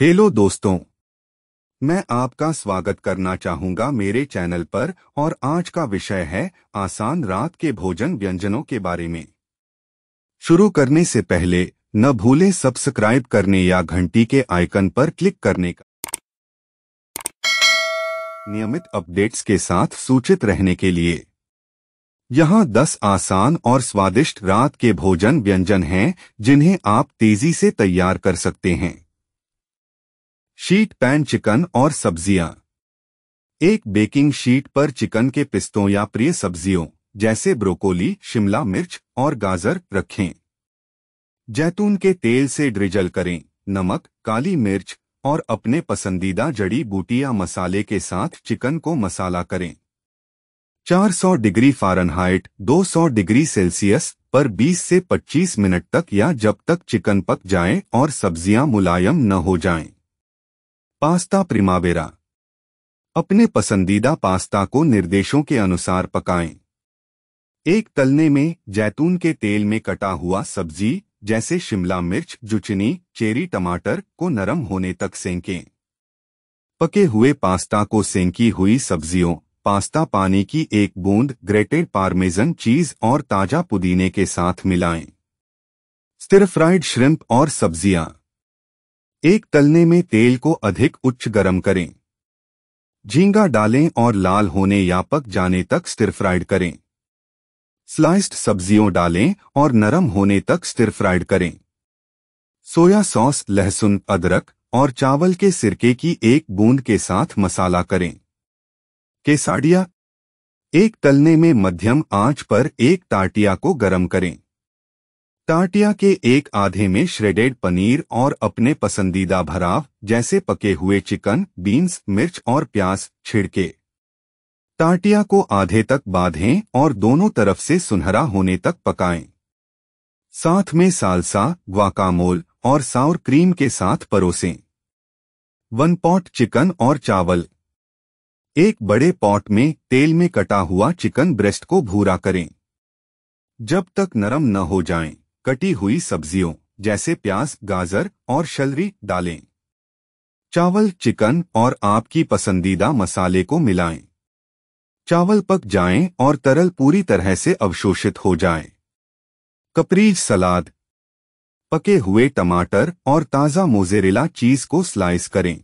Hello दोस्तों मैं आपका स्वागत करना चाहूंगा मेरे चैनल पर और आज का विषय है आसान रात के भोजन व्यंजनों के बारे में शुरू करने से पहले न भूलें सब्सक्राइब करने या घंटी के आइकन पर क्लिक करने का नियमित अपडेट्स के साथ सूचित रहने के लिए यहाँ 10 आसान और स्वादिष्ट रात के भोजन व्यंजन हैं जिन्हें आप तेजी से तैयार कर सकते हैं शीट पैन चिकन और सब्जियां एक बेकिंग शीट पर चिकन के पिस्तों या प्रिय सब्जियों जैसे ब्रोकोली शिमला मिर्च और गाजर रखें जैतून के तेल से ड्रिजल करें नमक काली मिर्च और अपने पसंदीदा जड़ी बूटी या मसाले के साथ चिकन को मसाला करें 400 डिग्री फ़ारेनहाइट 200 डिग्री सेल्सियस पर 20 से 25 मिनट तक या जब तक चिकन पक जाए और सब्जियां मुलायम न हो जाएं। पास्ता प्रिमावेरा अपने पसंदीदा पास्ता को निर्देशों के अनुसार पकाएं। एक तलने में जैतून के तेल में कटा हुआ सब्जी जैसे शिमला मिर्च जुचनी चेरी टमाटर को नरम होने तक सेंकें पके हुए पास्ता को सेंकी हुई सब्जियों पास्ता पानी की एक बूंद ग्रेटेड पार्मेजन चीज और ताजा पुदीने के साथ मिलाएं। स्टिर फ्राइड श्रिम्प और सब्जियां एक तलने में तेल को अधिक उच्च गर्म करें झींगा डालें और लाल होने या पक जाने तक स्टिर फ्राइड करें स्लाइस्ड सब्जियों डालें और नरम होने तक स्टिर फ्राइड करें सोया सॉस लहसुन अदरक और चावल के सिरके की एक बूंद के साथ मसाला करें केसाड़िया एक तलने में मध्यम आंच पर एक ताटिया को गरम करें टाटिया के एक आधे में श्रेडेड पनीर और अपने पसंदीदा भराव जैसे पके हुए चिकन बीन्स मिर्च और प्याज छिड़के टाटिया को आधे तक बांधें और दोनों तरफ से सुनहरा होने तक पकाएं। साथ में सालसा ग्वाकामोल और सावर क्रीम के साथ परोसें वन पॉट चिकन और चावल एक बड़े पॉट में तेल में कटा हुआ चिकन ब्रेस्ट को भूरा करें जब तक नरम न हो जाएं। कटी हुई सब्जियों जैसे प्याज गाजर और शलरी डालें चावल चिकन और आपकी पसंदीदा मसाले को मिलाएं चावल पक जाएं और तरल पूरी तरह से अवशोषित हो जाए कपरीज सलाद पके हुए टमाटर और ताज़ा मोजेरेला चीज को स्लाइस करें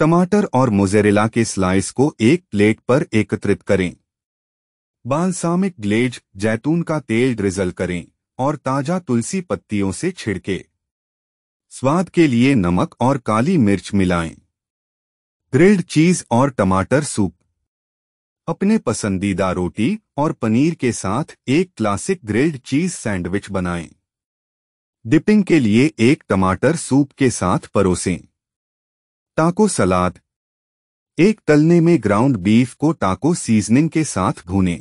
टमाटर और मोजेरेला के स्लाइस को एक प्लेट पर एकत्रित करें बालसामिक ग्लेज जैतून का तेल ड्रिजल करें और ताजा तुलसी पत्तियों से छिड़के स्वाद के लिए नमक और काली मिर्च मिलाएं। ग्रिल्ड चीज और टमाटर सूप अपने पसंदीदा रोटी और पनीर के साथ एक क्लासिक ग्रिल्ड चीज सैंडविच बनाएं। डिपिंग के लिए एक टमाटर सूप के साथ परोसें टाको सलाद एक तलने में ग्राउंड बीफ को टाको सीजनिंग के साथ भूनें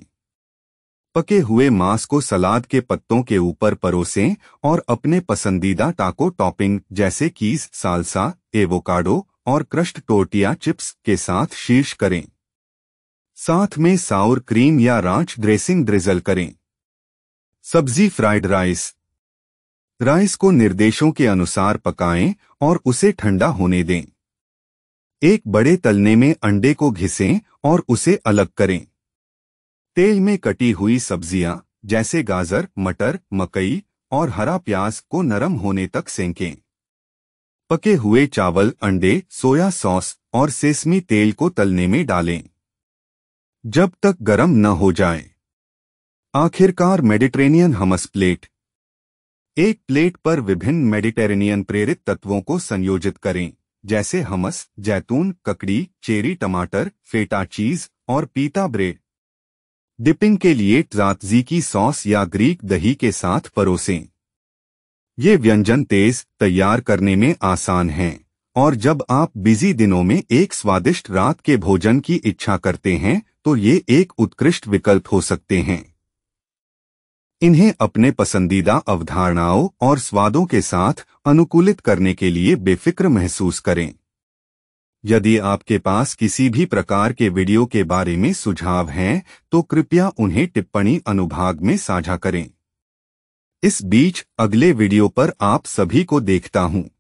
पके हुए मांस को सलाद के पत्तों के ऊपर परोसें और अपने पसंदीदा टाको टॉपिंग जैसे की सालसा एवोकाडो और क्रस्ट टोर्टिया चिप्स के साथ शीर्ष करें साथ में साउर क्रीम या रांच ड्रेसिंग ड्रिजल करें सब्जी फ्राइड राइस राइस को निर्देशों के अनुसार पकाएं और उसे ठंडा होने दें एक बड़े तलने में अंडे को घिसें और उसे अलग करें तेल में कटी हुई सब्जियां जैसे गाजर मटर मकई और हरा प्याज को नरम होने तक सेंकें पके हुए चावल अंडे सोया सॉस और सेसमी तेल को तलने में डालें जब तक गरम न हो जाए आखिरकार मेडिटेरेनियन हमस प्लेट एक प्लेट पर विभिन्न मेडिटेरेनियन प्रेरित तत्वों को संयोजित करें जैसे हमस जैतून ककड़ी चेरी टमाटर फेटा चीज और पीता ब्रेड डिपिंग के लिए ट्रातजी की सॉस या ग्रीक दही के साथ परोसें ये व्यंजन तेज तैयार करने में आसान हैं और जब आप बिजी दिनों में एक स्वादिष्ट रात के भोजन की इच्छा करते हैं तो ये एक उत्कृष्ट विकल्प हो सकते हैं इन्हें अपने पसंदीदा अवधारणाओं और स्वादों के साथ अनुकूलित करने के लिए बेफिक्र महसूस करें यदि आपके पास किसी भी प्रकार के वीडियो के बारे में सुझाव हैं तो कृपया उन्हें टिप्पणी अनुभाग में साझा करें इस बीच अगले वीडियो पर आप सभी को देखता हूं